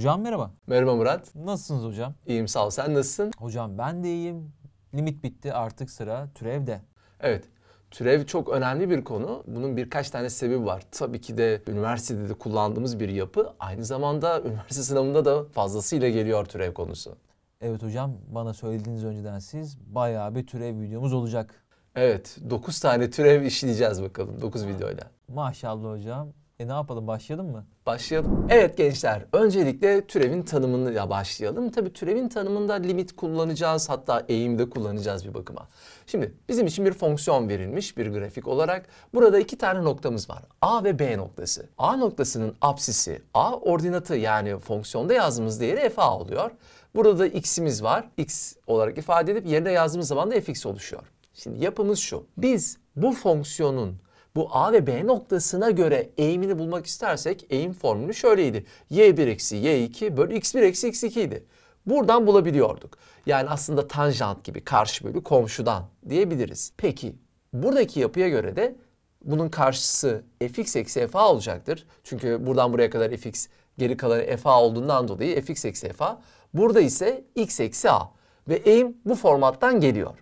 Hocam merhaba. Merhaba Murat. Nasılsınız hocam? İyiyim sağ ol. Sen nasılsın? Hocam ben de iyiyim. Limit bitti artık sıra türevde. Evet. Türev çok önemli bir konu. Bunun birkaç tane sebebi var. Tabii ki de üniversitede de kullandığımız bir yapı. Aynı zamanda üniversite sınavında da fazlasıyla geliyor türev konusu. Evet hocam bana söylediğiniz önceden siz bayağı bir türev videomuz olacak. Evet 9 tane türev işleyeceğiz bakalım 9 videoyla. Maşallah hocam e ne yapalım başlayalım mı? Başlayalım. Evet gençler öncelikle türevin tanımıyla başlayalım. Tabii türevin tanımında limit kullanacağız hatta eğim de kullanacağız bir bakıma. Şimdi bizim için bir fonksiyon verilmiş bir grafik olarak. Burada iki tane noktamız var. A ve B noktası. A noktasının apsisi A ordinatı yani fonksiyonda yazdığımız değeri f a oluyor. Burada da x'imiz var. x olarak ifade edip yerine yazdığımız zaman da fx oluşuyor. Şimdi yapımız şu. Biz bu fonksiyonun bu A ve B noktasına göre eğimini bulmak istersek eğim formülü şöyleydi. Y1 eksi Y2 bölü X1 eksi X2 idi. Buradan bulabiliyorduk. Yani aslında tanjant gibi karşı bölü komşudan diyebiliriz. Peki buradaki yapıya göre de bunun karşısı fx eksi fa olacaktır. Çünkü buradan buraya kadar fx geri kalanı fa olduğundan dolayı fx eksi fa. Burada ise x eksi a ve eğim bu formattan geliyor.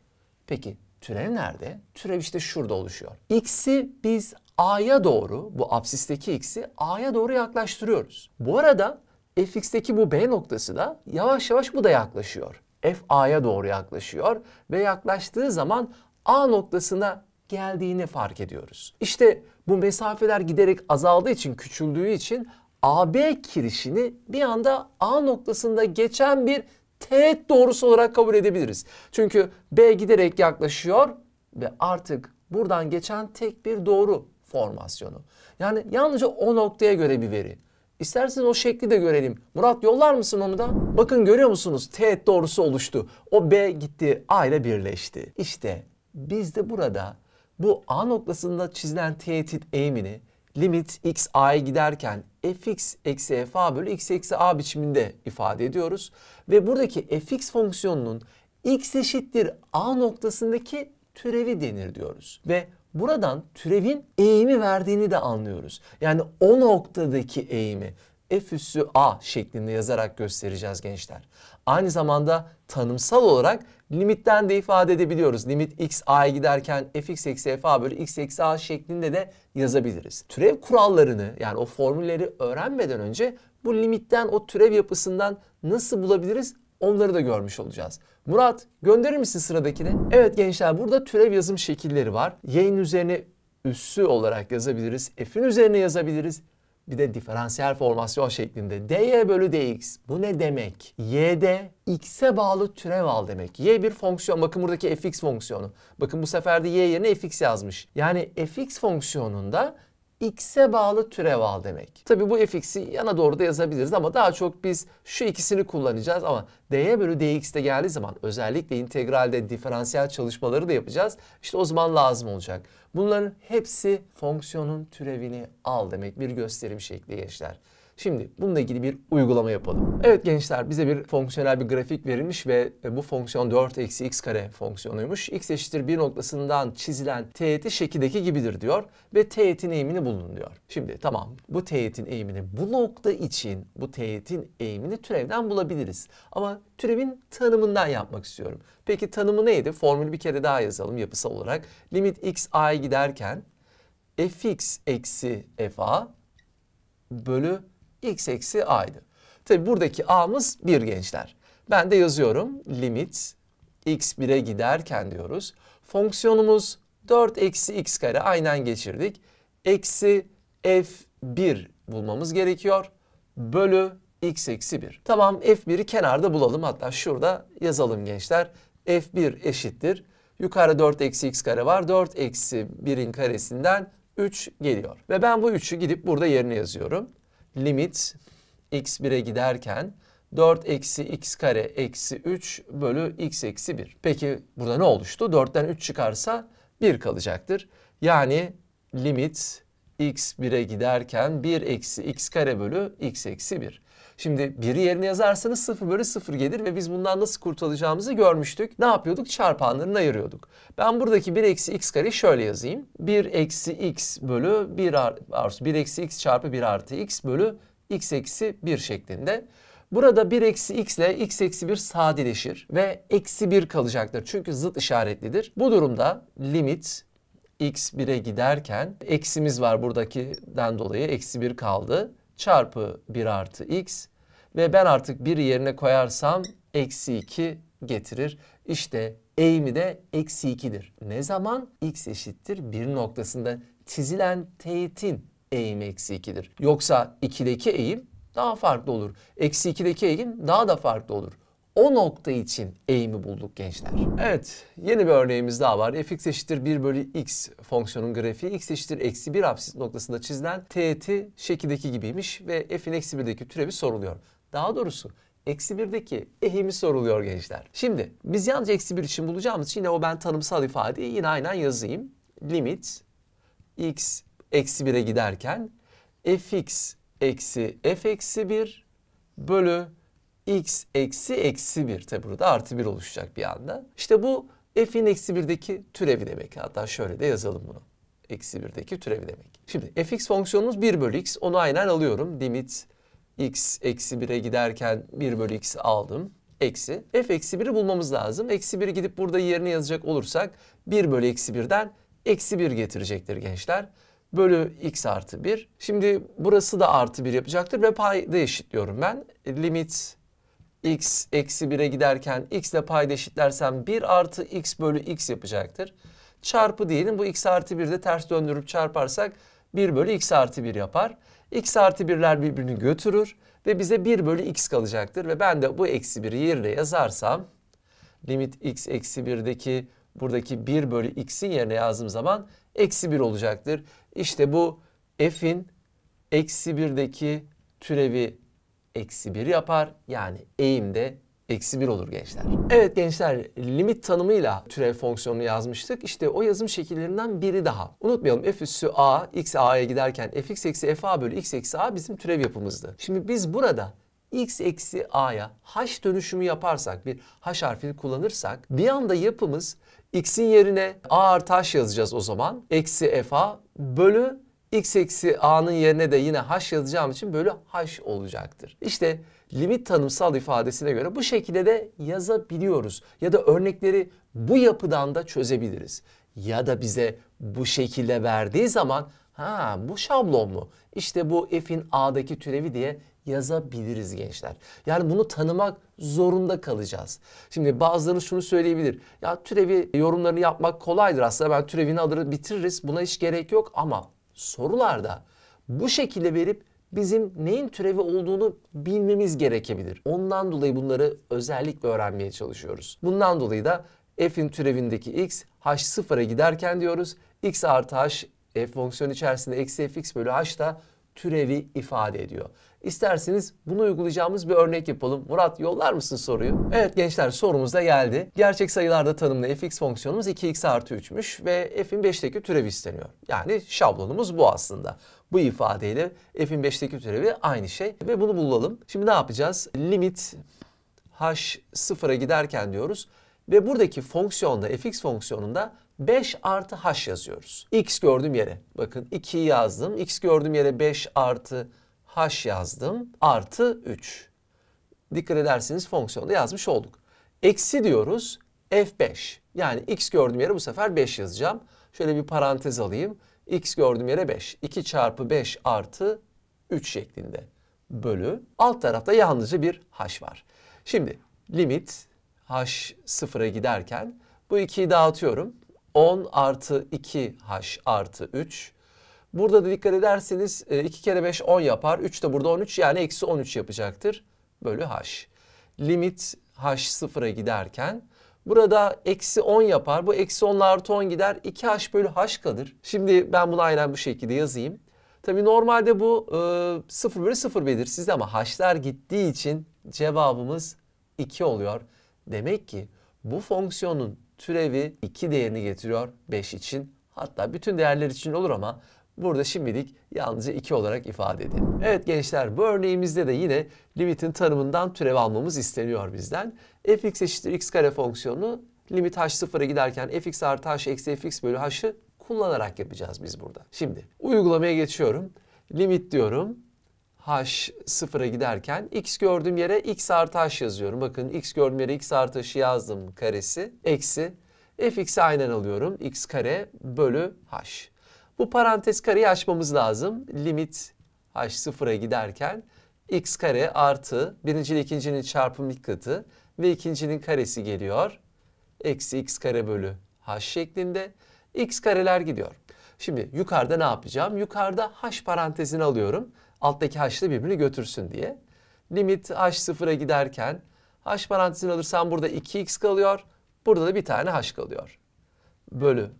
Peki Türev nerede? Türev işte şurada oluşuyor. X'i biz A'ya doğru, bu absisteki X'i A'ya doğru yaklaştırıyoruz. Bu arada fx'teki bu B noktası da yavaş yavaş bu da yaklaşıyor. F A'ya doğru yaklaşıyor ve yaklaştığı zaman A noktasına geldiğini fark ediyoruz. İşte bu mesafeler giderek azaldığı için, küçüldüğü için AB kirişini bir anda A noktasında geçen bir teğet doğrusu olarak kabul edebiliriz. Çünkü B giderek yaklaşıyor ve artık buradan geçen tek bir doğru formasyonu. Yani yalnızca o noktaya göre bir veri. İsterseniz o şekli de görelim. Murat yollar mısın onu da? Bakın görüyor musunuz? Teğet doğrusu oluştu. O B gitti, A ile birleşti. İşte biz de burada bu A noktasında çizilen teğetin eğimini limit x a'ya giderken fx eksi f a bölü x eksi a biçiminde ifade ediyoruz. Ve buradaki fx fonksiyonunun x eşittir a noktasındaki türevi denir diyoruz. Ve buradan türevin eğimi verdiğini de anlıyoruz. Yani o noktadaki eğimi f üssü a şeklinde yazarak göstereceğiz gençler. Aynı zamanda tanımsal olarak Limitten de ifade edebiliyoruz. Limit x a'ya giderken fx eksi f(a) bölü x eksi a şeklinde de yazabiliriz. Türev kurallarını yani o formülleri öğrenmeden önce bu limitten o türev yapısından nasıl bulabiliriz Onları da görmüş olacağız. Murat gönderir misin sıradakini? Evet gençler burada türev yazım şekilleri var. Y'nin üzerine üssü olarak yazabiliriz. F'in üzerine yazabiliriz bir de diferansiyel formasyon şeklinde. dy bölü dx bu ne demek? y'de x'e bağlı türev al demek. y bir fonksiyon. Bakın buradaki fx fonksiyonu. Bakın bu sefer de y yerine fx yazmış. Yani fx fonksiyonunda x'e bağlı türev al demek. Tabi bu fx'i yana doğru da yazabiliriz ama daha çok biz şu ikisini kullanacağız ama d'ye bölü dx de geldiği zaman özellikle integralde diferansiyel çalışmaları da yapacağız. İşte o zaman lazım olacak. Bunların hepsi fonksiyonun türevini al demek bir gösterim şekli gençler. Şimdi bununla ilgili bir uygulama yapalım. Evet gençler bize bir fonksiyonel bir grafik verilmiş ve e, bu fonksiyon 4 eksi x kare fonksiyonuymuş. x eşittir 1 noktasından çizilen teğeti şekildeki gibidir diyor ve teğetin eğimini bulun diyor. Şimdi tamam bu teğetin eğimini bu nokta için bu teğetin eğimini türevden bulabiliriz. Ama türevin tanımından yapmak istiyorum. Peki tanımı neydi? Formülü bir kere daha yazalım yapısal olarak. Limit x a'ya giderken fx eksi fa bölü x eksi a'ydı. Tabi buradaki a'mız 1 gençler. Ben de yazıyorum limit x 1'e giderken diyoruz. Fonksiyonumuz 4 eksi x kare aynen geçirdik. Eksi f1 bulmamız gerekiyor. Bölü x eksi 1. Tamam f1'i kenarda bulalım. Hatta şurada yazalım gençler. f1 eşittir. Yukarı 4 eksi x kare var. 4 eksi 1'in karesinden 3 geliyor. Ve ben bu 3'ü gidip burada yerine yazıyorum limit x 1'e giderken 4 eksi x kare eksi 3 bölü x eksi 1. Peki burada ne oluştu? 4'ten 3 çıkarsa 1 kalacaktır. Yani limit x 1'e giderken 1 eksi x kare bölü x eksi 1. Şimdi biri yerine yazarsanız 0 bölü 0 gelir ve biz bundan nasıl kurtulacağımızı görmüştük. Ne yapıyorduk? Çarpanlarını ayırıyorduk. Ben buradaki 1 eksi x kareyi şöyle yazayım. 1 eksi x bölü 1 artı 1 eksi x çarpı 1 artı x bölü x eksi 1 şeklinde. Burada 1 eksi x ile x eksi 1 sadeleşir ve eksi 1 kalacaktır. Çünkü zıt işaretlidir. Bu durumda limit x 1'e giderken eksimiz var buradakinden dolayı eksi 1 kaldı çarpı 1 artı x ve ben artık 1 yerine koyarsam eksi 2 getirir. İşte eğimi de eksi 2'dir. Ne zaman? x eşittir 1 noktasında çizilen teğetin eğimi eksi 2'dir. Yoksa 2'deki eğim daha farklı olur. Eksi 2'deki eğim daha da farklı olur. O nokta için eğimi bulduk gençler. Evet yeni bir örneğimiz daha var. fx eşittir 1 bölü x fonksiyonun grafiği x eşittir eksi 1 apsis noktasında çizilen teğeti şekildeki gibiymiş ve f'in eksi 1'deki türevi soruluyor. Daha doğrusu Eksi 1'deki eğimi soruluyor gençler. Şimdi biz yalnızca eksi 1 için bulacağımız için yine o ben tanımsal ifadeyi yine aynen yazayım. Limit x eksi 1'e giderken fx eksi f eksi 1 bölü x eksi eksi 1. Tabi burada artı 1 oluşacak bir anda. İşte bu f'in eksi 1'deki türevi demek. Hatta şöyle de yazalım bunu. Eksi 1'deki türevi demek. Şimdi fx fonksiyonumuz 1 bölü x. Onu aynen alıyorum. Limit x eksi 1'e giderken 1 bölü x aldım. Eksi. f eksi 1'i bulmamız lazım. Eksi 1'i gidip burada yerini yazacak olursak 1 bölü eksi 1'den eksi 1 getirecektir gençler. Bölü x artı 1. Şimdi burası da artı 1 yapacaktır ve payda eşitliyorum ben. Limit x eksi 1'e giderken x ile payda eşitlersem 1 artı x bölü x yapacaktır. Çarpı diyelim bu x artı 1'de ters döndürüp çarparsak 1 bölü x artı 1 yapar. x artı 1'ler birbirini götürür ve bize 1 bölü x kalacaktır. Ve ben de bu eksi 1'i yerine yazarsam limit x eksi 1'deki buradaki 1 bölü x'in yerine yazdığım zaman eksi 1 olacaktır. İşte bu f'in eksi 1'deki türevi eksi 1 yapar. Yani eğim de eksi 1 olur gençler. Evet gençler limit tanımıyla türev fonksiyonunu yazmıştık. İşte o yazım şekillerinden biri daha. Unutmayalım f üssü a, x a'ya giderken fx eksi f a bölü x eksi a bizim türev yapımızdı. Şimdi biz burada x eksi a'ya h dönüşümü yaparsak bir h harfini kullanırsak bir anda yapımız x'in yerine a artı h yazacağız o zaman. Eksi f a bölü x eksi a'nın yerine de yine h yazacağım için bölü h olacaktır. İşte limit tanımsal ifadesine göre bu şekilde de yazabiliyoruz. Ya da örnekleri bu yapıdan da çözebiliriz. Ya da bize bu şekilde verdiği zaman ha bu şablon mu? İşte bu f'in a'daki türevi diye yazabiliriz gençler. Yani bunu tanımak zorunda kalacağız. Şimdi bazıları şunu söyleyebilir. Ya türevi yorumlarını yapmak kolaydır aslında. Ben türevini alır bitiririz. Buna hiç gerek yok ama sorularda bu şekilde verip bizim neyin türevi olduğunu bilmemiz gerekebilir. Ondan dolayı bunları özellikle öğrenmeye çalışıyoruz. Bundan dolayı da f'in türevindeki x h sıfıra giderken diyoruz x artı h f fonksiyonu içerisinde eksi fx bölü h da türevi ifade ediyor. İsterseniz bunu uygulayacağımız bir örnek yapalım. Murat yollar mısın soruyu? Evet gençler sorumuz da geldi. Gerçek sayılarda tanımlı fx fonksiyonumuz 2x artı 3'müş ve f'in 5'teki türevi isteniyor. Yani şablonumuz bu aslında. Bu ifadeyle f'in 5'teki türevi aynı şey ve bunu bulalım. Şimdi ne yapacağız? Limit h sıfıra giderken diyoruz ve buradaki fonksiyonda fx fonksiyonunda 5 artı h yazıyoruz. x gördüğüm yere bakın 2'yi yazdım. x gördüğüm yere 5 artı h yazdım artı 3. Dikkat ederseniz fonksiyonda yazmış olduk. Eksi diyoruz f5 yani x gördüğüm yere bu sefer 5 yazacağım. Şöyle bir parantez alayım. x gördüğüm yere 5. 2 çarpı 5 artı 3 şeklinde bölü. Alt tarafta yalnızca bir h var. Şimdi limit h sıfıra giderken bu 2'yi dağıtıyorum. 10 artı 2 h artı 3 Burada da dikkat ederseniz 2 e, kere 5 10 yapar. 3 de burada 13 yani eksi 13 yapacaktır. Bölü h. Limit h sıfıra giderken burada eksi 10 yapar. Bu eksi 10 artı 10 gider. 2h bölü h kalır. Şimdi ben bunu aynen bu şekilde yazayım. Tabii normalde bu e, 0 bölü 0 belirsizdi ama haşlar gittiği için cevabımız 2 oluyor. Demek ki bu fonksiyonun türevi 2 değerini getiriyor 5 için. Hatta bütün değerler için olur ama Burada şimdilik yalnızca 2 olarak ifade edin. Evet gençler bu örneğimizde de yine limitin tanımından türev almamız isteniyor bizden. fx eşittir x kare fonksiyonu limit h sıfıra giderken fx artı h eksi fx bölü h'ı kullanarak yapacağız biz burada. Şimdi uygulamaya geçiyorum. Limit diyorum h sıfıra giderken x gördüğüm yere x artı h yazıyorum. Bakın x gördüğüm yere x artı h'ı yazdım karesi eksi fx'i aynen alıyorum. x kare bölü h. Bu parantez kareyi açmamız lazım. Limit h sıfıra giderken x kare artı birinci ile ikincinin çarpım ilk katı ve ikincinin karesi geliyor. Eksi x kare bölü h şeklinde x kareler gidiyor. Şimdi yukarıda ne yapacağım? Yukarıda h parantezini alıyorum. Alttaki ile birbirini götürsün diye. Limit h sıfıra giderken h parantezini alırsam burada 2x kalıyor. Burada da bir tane h kalıyor. Bölü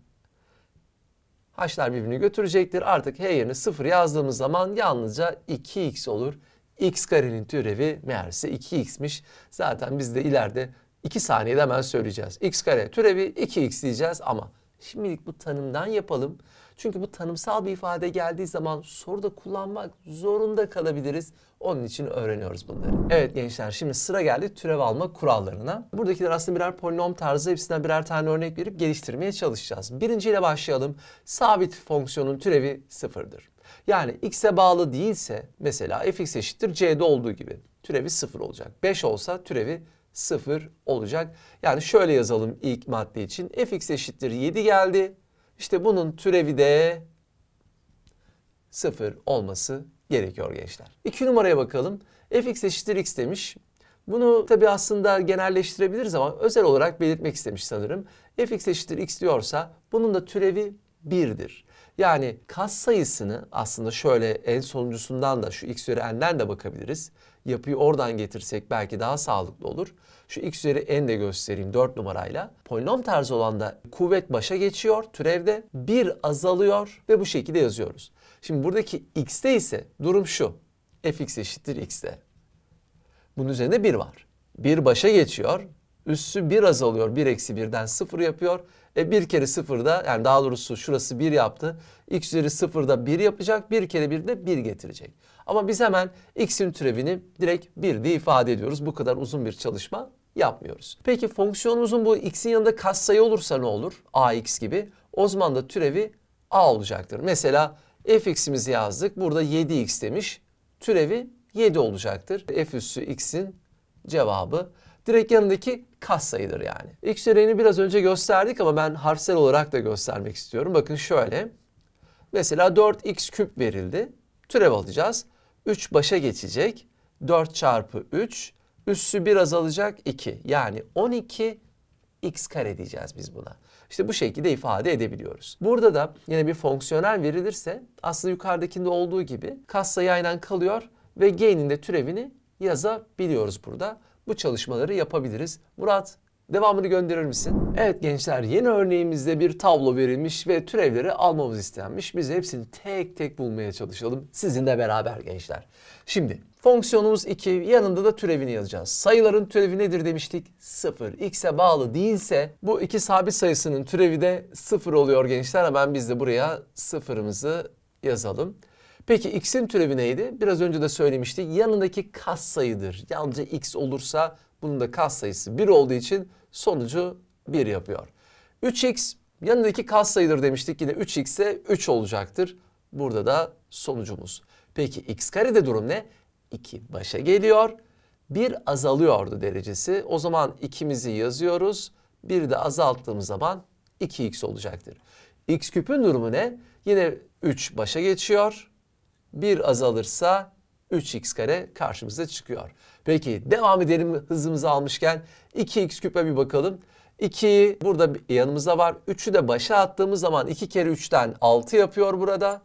H'lar birbirini götürecektir. Artık H yerine 0 yazdığımız zaman yalnızca 2x olur. X karenin türevi meğerse 2x'miş. Zaten biz de ileride 2 saniyede hemen söyleyeceğiz. X kare türevi 2x diyeceğiz ama şimdilik bu tanımdan yapalım. Çünkü bu tanımsal bir ifade geldiği zaman soruda kullanmak zorunda kalabiliriz. Onun için öğreniyoruz bunları. Evet gençler şimdi sıra geldi türev alma kurallarına. Buradakiler aslında birer polinom tarzı hepsinden birer tane örnek verip geliştirmeye çalışacağız. Birinciyle başlayalım. Sabit fonksiyonun türevi sıfırdır. Yani x'e bağlı değilse mesela fx eşittir c'de olduğu gibi türevi sıfır olacak. 5 olsa türevi sıfır olacak. Yani şöyle yazalım ilk madde için. fx eşittir 7 geldi. İşte bunun türevi de sıfır olması gerekiyor gençler. İki numaraya bakalım. fx eşittir x demiş. Bunu tabi aslında genelleştirebiliriz ama özel olarak belirtmek istemiş sanırım. fx eşittir x diyorsa bunun da türevi 1'dir. Yani kas sayısını aslında şöyle en sonuncusundan da şu x üzeri n'den de bakabiliriz. Yapıyı oradan getirsek belki daha sağlıklı olur. Şu x üzeri n de göstereyim 4 numarayla. Polinom tarzı olan da kuvvet başa geçiyor türevde. 1 azalıyor ve bu şekilde yazıyoruz. Şimdi buradaki x'te ise durum şu. fx eşittir x'te. Bunun üzerinde 1 var. 1 başa geçiyor. Üssü 1 azalıyor. 1 eksi 1'den 0 yapıyor. E 1 kere 0 da yani daha doğrusu şurası 1 yaptı. X üzeri 0 da 1 yapacak. 1 kere 1 de 1 getirecek. Ama biz hemen x'in türevini direkt 1 diye ifade ediyoruz. Bu kadar uzun bir çalışma yapmıyoruz. Peki fonksiyonumuzun bu x'in yanında katsayı olursa ne olur? ax gibi. O zaman da türevi a olacaktır. Mesela fx'imizi yazdık. Burada 7x demiş. Türevi 7 olacaktır. f üssü x'in cevabı direkt yanındaki kas sayıdır yani. X türevini biraz önce gösterdik ama ben harfsel olarak da göstermek istiyorum. Bakın şöyle. Mesela 4x küp verildi. Türev alacağız. 3 başa geçecek. 4 çarpı 3. Üssü 1 azalacak 2. Yani 12 x kare diyeceğiz biz buna. İşte bu şekilde ifade edebiliyoruz. Burada da yine bir fonksiyonel verilirse aslında yukarıdakinde olduğu gibi kassa yaylan kalıyor ve gain'in de türevini yazabiliyoruz burada. Bu çalışmaları yapabiliriz. Murat Devamını gönderir misin? Evet gençler yeni örneğimizde bir tablo verilmiş ve türevleri almamız istenmiş. Biz hepsini tek tek bulmaya çalışalım. Sizinle beraber gençler. Şimdi fonksiyonumuz 2 yanında da türevini yazacağız. Sayıların türevi nedir demiştik? 0. X'e bağlı değilse bu iki sabit sayısının türevi de 0 oluyor gençler. Hemen biz de buraya 0'ımızı yazalım. Peki x'in türevi neydi? Biraz önce de söylemiştik. Yanındaki kas sayıdır. Yalnızca x olursa bunun da kas sayısı 1 olduğu için sonucu 1 yapıyor. 3x yanındaki kas sayıdır demiştik yine 3 x ise 3 olacaktır. Burada da sonucumuz. Peki x karede durum ne? 2 başa geliyor. 1 azalıyordu derecesi. O zaman ikimizi yazıyoruz. 1 de azalttığımız zaman 2x olacaktır. x küpün durumu ne? Yine 3 başa geçiyor. 1 azalırsa 3x kare karşımıza çıkıyor. Peki devam edelim hızımızı almışken 2x küpe bir bakalım. 2'yi burada yanımızda var. 3'ü de başa attığımız zaman 2 kere 3'ten 6 yapıyor burada.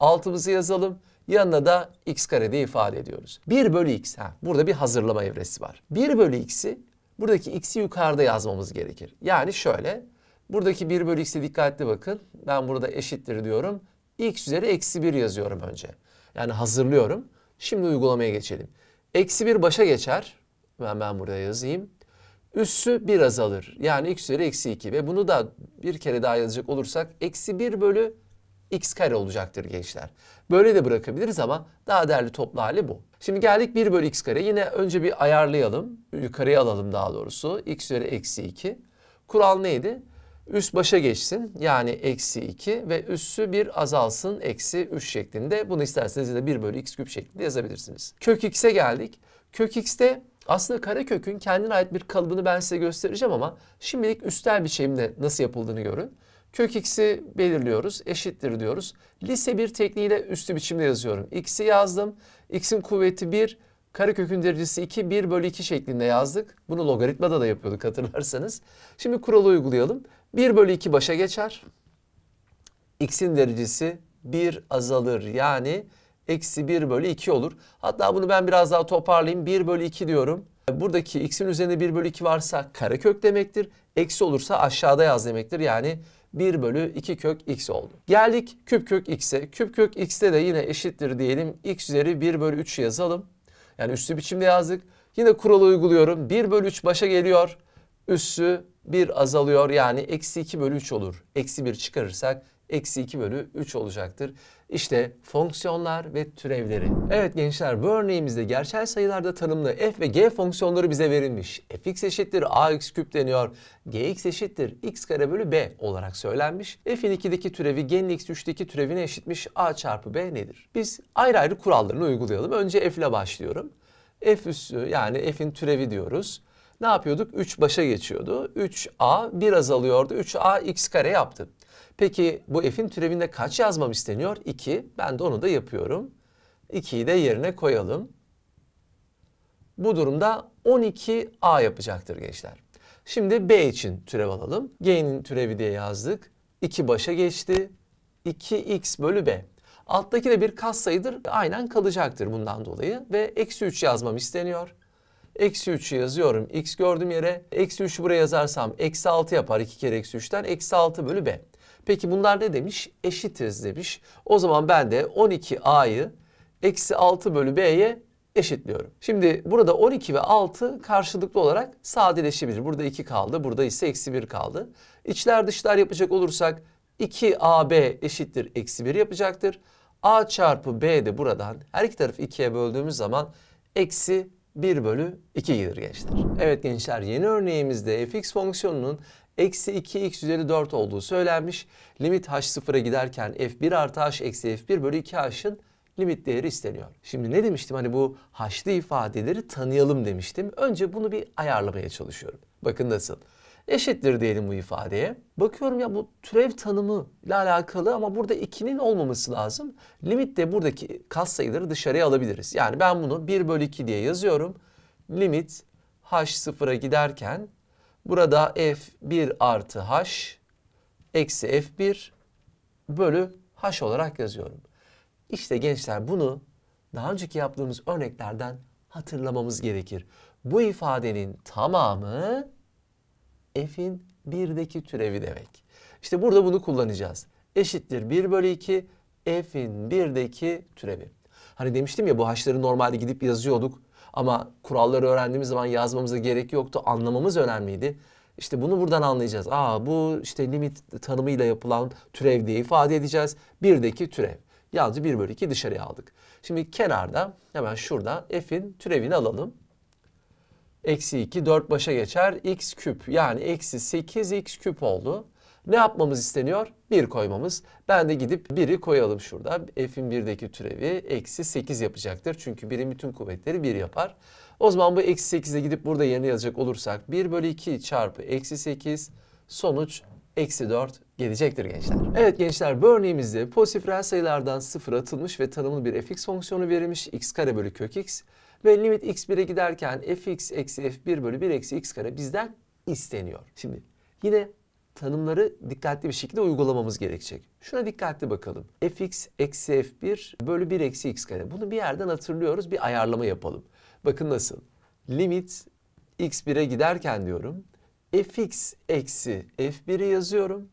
6'mızı yazalım. Yanına da x kare diye ifade ediyoruz. 1 bölü x. Ha, burada bir hazırlama evresi var. 1 bölü x'i buradaki x'i yukarıda yazmamız gerekir. Yani şöyle. Buradaki 1 bölü x'e dikkatli bakın. Ben burada eşittir diyorum. x üzeri eksi 1 yazıyorum önce. Yani hazırlıyorum. Şimdi uygulamaya geçelim. Eksi 1 başa geçer. Ben, ben buraya yazayım. Üssü 1 azalır. Yani x üzeri eksi 2 ve bunu da bir kere daha yazacak olursak eksi 1 bölü x kare olacaktır gençler. Böyle de bırakabiliriz ama daha değerli toplu hali bu. Şimdi geldik 1 bölü x kare. Yine önce bir ayarlayalım. Yukarıya alalım daha doğrusu. x üzeri eksi 2. Kural neydi? Üst başa geçsin yani eksi 2 ve üssü bir azalsın eksi 3 şeklinde. Bunu isterseniz de 1 bölü x küp şeklinde yazabilirsiniz. Kök x'e geldik. Kök x'te aslında karekökün kendine ait bir kalıbını ben size göstereceğim ama şimdilik üstel bir şeyimle nasıl yapıldığını görün. Kök x'i belirliyoruz. Eşittir diyoruz. Lise bir tekniğiyle üstü biçimde yazıyorum. X'i yazdım. X'in kuvveti 1. Karekökün derecesi 2. 1 bölü 2 şeklinde yazdık. Bunu logaritmada da yapıyorduk hatırlarsanız. Şimdi kuralı uygulayalım. 1 bölü 2 başa geçer. X'in derecesi 1 azalır. Yani eksi 1 bölü 2 olur. Hatta bunu ben biraz daha toparlayayım. 1 bölü 2 diyorum. Buradaki x'in üzerinde 1 bölü 2 varsa karekök demektir. Eksi olursa aşağıda yaz demektir. Yani 1 bölü 2 kök x oldu. Geldik küp kök x'e. Küp kök x'te de yine eşittir diyelim. x üzeri 1 bölü 3 yazalım. Yani üstü biçimde yazdık. Yine kuralı uyguluyorum. 1 bölü 3 başa geliyor. Üssü 1 azalıyor yani eksi 2 bölü 3 olur. Eksi 1 çıkarırsak eksi 2 bölü 3 olacaktır. İşte fonksiyonlar ve türevleri. Evet gençler bu örneğimizde gerçel sayılarda tanımlı f ve g fonksiyonları bize verilmiş. fx eşittir ax küp deniyor. gx eşittir x kare bölü b olarak söylenmiş. f'in 2'deki türevi g'nin x 3'teki türevine eşitmiş a çarpı b nedir? Biz ayrı ayrı kurallarını uygulayalım. Önce f ile başlıyorum. f üssü yani f'in türevi diyoruz ne yapıyorduk? 3 başa geçiyordu. 3a bir azalıyordu. 3a x kare yaptı. Peki bu f'in türevinde kaç yazmam isteniyor? 2. Ben de onu da yapıyorum. 2'yi de yerine koyalım. Bu durumda 12a yapacaktır gençler. Şimdi b için türev alalım. G'nin türevi diye yazdık. 2 başa geçti. 2x bölü b. Alttaki de bir kas sayıdır. Aynen kalacaktır bundan dolayı. Ve eksi 3 yazmam isteniyor. Eksi 3'ü yazıyorum. X gördüğüm yere eksi 3'ü buraya yazarsam eksi 6 yapar. 2 kere eksi 3'ten. Eksi 6 bölü B. Peki bunlar ne demiş? Eşitiz demiş. O zaman ben de 12A'yı eksi 6 bölü B'ye eşitliyorum. Şimdi burada 12 ve 6 karşılıklı olarak sadeleşebilir. Burada 2 kaldı. Burada ise eksi 1 kaldı. İçler dışlar yapacak olursak 2AB eşittir eksi 1 yapacaktır. A çarpı B de buradan her iki tarafı 2'ye böldüğümüz zaman eksi 1 bölü 2 gelir gençler. Evet gençler yeni örneğimizde fx fonksiyonunun eksi 2x üzeri 4 olduğu söylenmiş. Limit h sıfıra giderken f1 artı h eksi f1 bölü 2h'ın limit değeri isteniyor. Şimdi ne demiştim hani bu h'lı ifadeleri tanıyalım demiştim. Önce bunu bir ayarlamaya çalışıyorum. Bakın nasıl eşittir diyelim bu ifadeye. Bakıyorum ya bu türev tanımı ile alakalı ama burada 2'nin olmaması lazım. Limit de buradaki katsayıları dışarıya alabiliriz. Yani ben bunu 1 bölü 2 diye yazıyorum. Limit h sıfıra giderken burada f1 artı h eksi f1 bölü h olarak yazıyorum. İşte gençler bunu daha önceki yaptığımız örneklerden hatırlamamız gerekir. Bu ifadenin tamamı f'in birdeki türevi demek. İşte burada bunu kullanacağız. Eşittir 1 bölü 2 f'in birdeki türevi. Hani demiştim ya bu haşları normalde gidip yazıyorduk ama kuralları öğrendiğimiz zaman yazmamıza gerek yoktu. Anlamamız önemliydi. İşte bunu buradan anlayacağız. Aa bu işte limit tanımıyla yapılan türev diye ifade edeceğiz. Birdeki türev. Yalnızca 1 bölü 2 dışarıya aldık. Şimdi kenarda hemen şurada f'in türevini alalım. Eksi 2 4 başa geçer. X küp yani eksi 8 X küp oldu. Ne yapmamız isteniyor? 1 koymamız. Ben de gidip 1'i koyalım şurada. F'in 1'deki türevi eksi 8 yapacaktır. Çünkü 1'in bütün kuvvetleri 1 yapar. O zaman bu eksi 8'e gidip burada yerine yazacak olursak 1 bölü 2 çarpı eksi 8 sonuç eksi 4 gelecektir gençler. Evet gençler bu örneğimizde pozitif reel sayılardan 0 atılmış ve tanımlı bir fx fonksiyonu verilmiş x kare bölü kök x ve limit x1'e giderken fx eksi f1 bölü 1 eksi x kare bizden isteniyor. Şimdi yine tanımları dikkatli bir şekilde uygulamamız gerekecek. Şuna dikkatli bakalım. fx eksi f1 bölü 1 eksi x kare. Bunu bir yerden hatırlıyoruz. Bir ayarlama yapalım. Bakın nasıl. Limit x1'e giderken diyorum. fx eksi f1'i yazıyorum.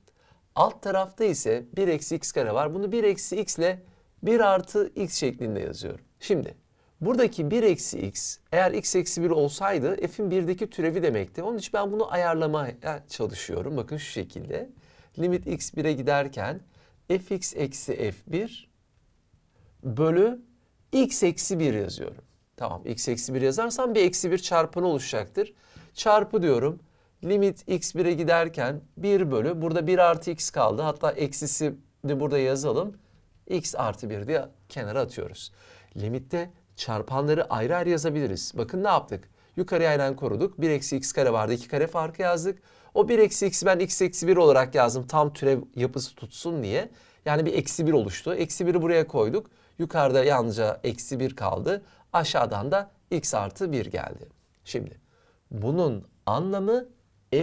Alt tarafta ise 1 eksi x kare var. Bunu 1 eksi x ile 1 artı x şeklinde yazıyorum. Şimdi Buradaki 1 eksi x eğer x eksi 1 olsaydı f'in 1'deki türevi demekti. Onun için ben bunu ayarlamaya çalışıyorum. Bakın şu şekilde. Limit x 1'e giderken fx eksi f1 bölü x eksi 1 yazıyorum. Tamam x eksi 1 yazarsam bir eksi 1 çarpını oluşacaktır. Çarpı diyorum. Limit x 1'e giderken 1 bölü burada 1 artı x kaldı. Hatta de burada yazalım. x artı 1 diye kenara atıyoruz. Limitte çarpanları ayrı ayrı yazabiliriz. Bakın ne yaptık? Yukarıya aynen koruduk. 1 eksi x kare vardı. 2 kare farkı yazdık. O 1 eksi x ben x eksi 1 olarak yazdım. Tam türev yapısı tutsun diye. Yani bir eksi 1 oluştu. Eksi 1'i buraya koyduk. Yukarıda yalnızca eksi 1 kaldı. Aşağıdan da x artı 1 geldi. Şimdi bunun anlamı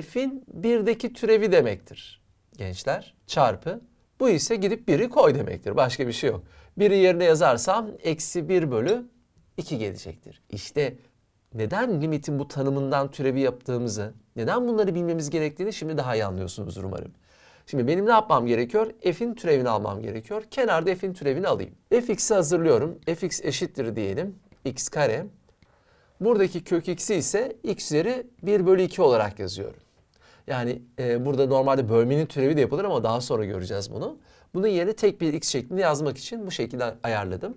f'in 1'deki türevi demektir. Gençler çarpı bu ise gidip 1'i koy demektir. Başka bir şey yok. 1'i yerine yazarsam eksi 1 bölü 2 gelecektir. İşte neden limitin bu tanımından türevi yaptığımızı, neden bunları bilmemiz gerektiğini şimdi daha iyi anlıyorsunuzdur umarım. Şimdi benim ne yapmam gerekiyor? F'in türevini almam gerekiyor. Kenarda F'in türevini alayım. Fx'i hazırlıyorum. Fx eşittir diyelim. x kare. Buradaki kök x'i ise x üzeri 1 bölü 2 olarak yazıyorum. Yani e, burada normalde bölmenin türevi de yapılır ama daha sonra göreceğiz bunu. Bunun yerine tek bir x şeklinde yazmak için bu şekilde ayarladım.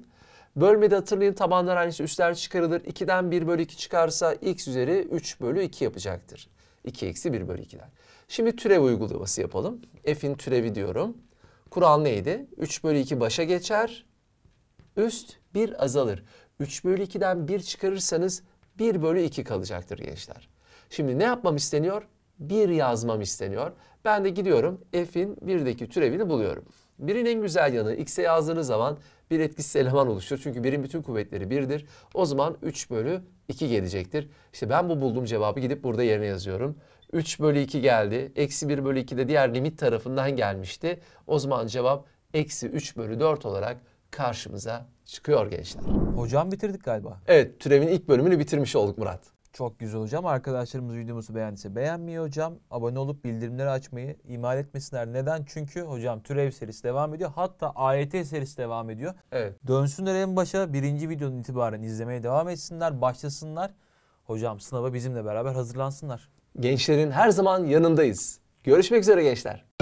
Bölmede hatırlayın tabanlar aynısı üstler çıkarılır. 2'den 1 bölü 2 çıkarsa x üzeri 3 bölü 2 yapacaktır. 2 eksi 1 bölü 2'den. Şimdi türev uygulaması yapalım. F'in türevi diyorum. Kural neydi? 3 bölü 2 başa geçer. Üst 1 azalır. 3 bölü 2'den 1 çıkarırsanız 1 bölü 2 kalacaktır gençler. Şimdi ne yapmam isteniyor? 1 yazmam isteniyor. Ben de gidiyorum f'in 1'deki türevini buluyorum. Birin en güzel yanı x'e yazdığınız zaman bir etkisiz eleman oluşur. Çünkü birin bütün kuvvetleri birdir. O zaman 3 bölü 2 gelecektir. İşte ben bu bulduğum cevabı gidip burada yerine yazıyorum. 3 bölü 2 geldi. Eksi 1 bölü 2 de diğer limit tarafından gelmişti. O zaman cevap eksi 3 bölü 4 olarak karşımıza çıkıyor gençler. Hocam bitirdik galiba. Evet türevin ilk bölümünü bitirmiş olduk Murat. Çok güzel hocam. Arkadaşlarımız videomuzu beğendiyse beğenmeyi hocam. Abone olup bildirimleri açmayı imal etmesinler. Neden? Çünkü hocam türev serisi devam ediyor. Hatta AYT serisi devam ediyor. Evet. Dönsünler en başa birinci videonun itibaren izlemeye devam etsinler. Başlasınlar. Hocam sınava bizimle beraber hazırlansınlar. Gençlerin her zaman yanındayız. Görüşmek üzere gençler.